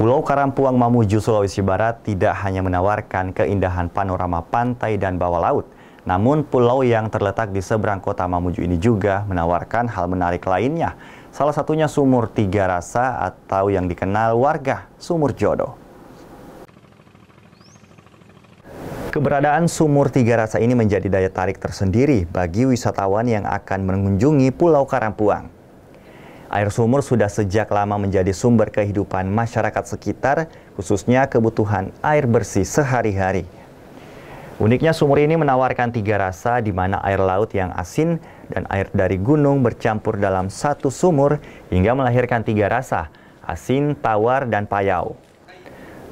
Pulau Karampuang Mamuju, Sulawesi Barat tidak hanya menawarkan keindahan panorama pantai dan bawah laut, namun pulau yang terletak di seberang kota Mamuju ini juga menawarkan hal menarik lainnya. Salah satunya sumur tiga rasa atau yang dikenal warga sumur jodoh. Keberadaan sumur tiga rasa ini menjadi daya tarik tersendiri bagi wisatawan yang akan mengunjungi Pulau Karampuang. Air sumur sudah sejak lama menjadi sumber kehidupan masyarakat sekitar, khususnya kebutuhan air bersih sehari-hari. Uniknya sumur ini menawarkan tiga rasa di mana air laut yang asin dan air dari gunung bercampur dalam satu sumur hingga melahirkan tiga rasa, asin, tawar, dan payau.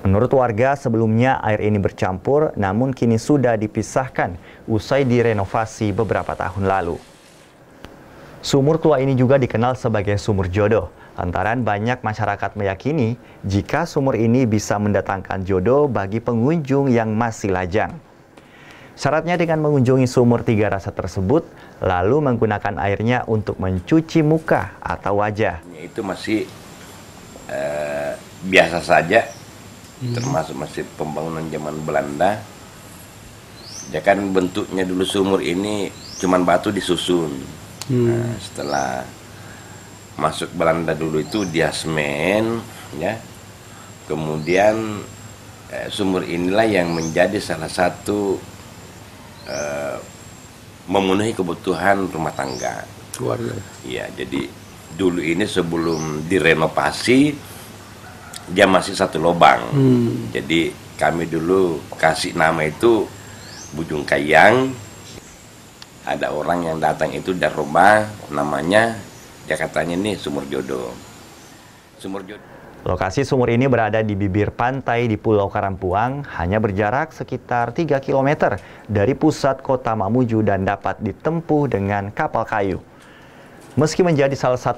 Menurut warga, sebelumnya air ini bercampur, namun kini sudah dipisahkan usai direnovasi beberapa tahun lalu. Sumur tua ini juga dikenal sebagai sumur jodoh, lantaran banyak masyarakat meyakini jika sumur ini bisa mendatangkan jodoh bagi pengunjung yang masih lajang. Syaratnya dengan mengunjungi sumur tiga rasa tersebut, lalu menggunakan airnya untuk mencuci muka atau wajah. Itu masih eh, biasa saja, hmm. termasuk masih pembangunan zaman Belanda. Ya kan bentuknya dulu sumur ini cuman batu disusun hmm. nah, setelah masuk Belanda dulu itu Diasmen ya kemudian eh, sumur inilah yang menjadi salah satu eh, memenuhi kebutuhan rumah tangga keluarga ya jadi dulu ini sebelum direnovasi dia masih satu lubang hmm. jadi kami dulu kasih nama itu Bujung Kayang ada orang yang datang itu dari rumah namanya dia katanya ini sumur jodoh sumur jodoh Lokasi sumur ini berada di bibir pantai di Pulau Karampuang, hanya berjarak sekitar 3 km dari pusat kota Mamuju dan dapat ditempuh dengan kapal kayu. Meski menjadi salah satu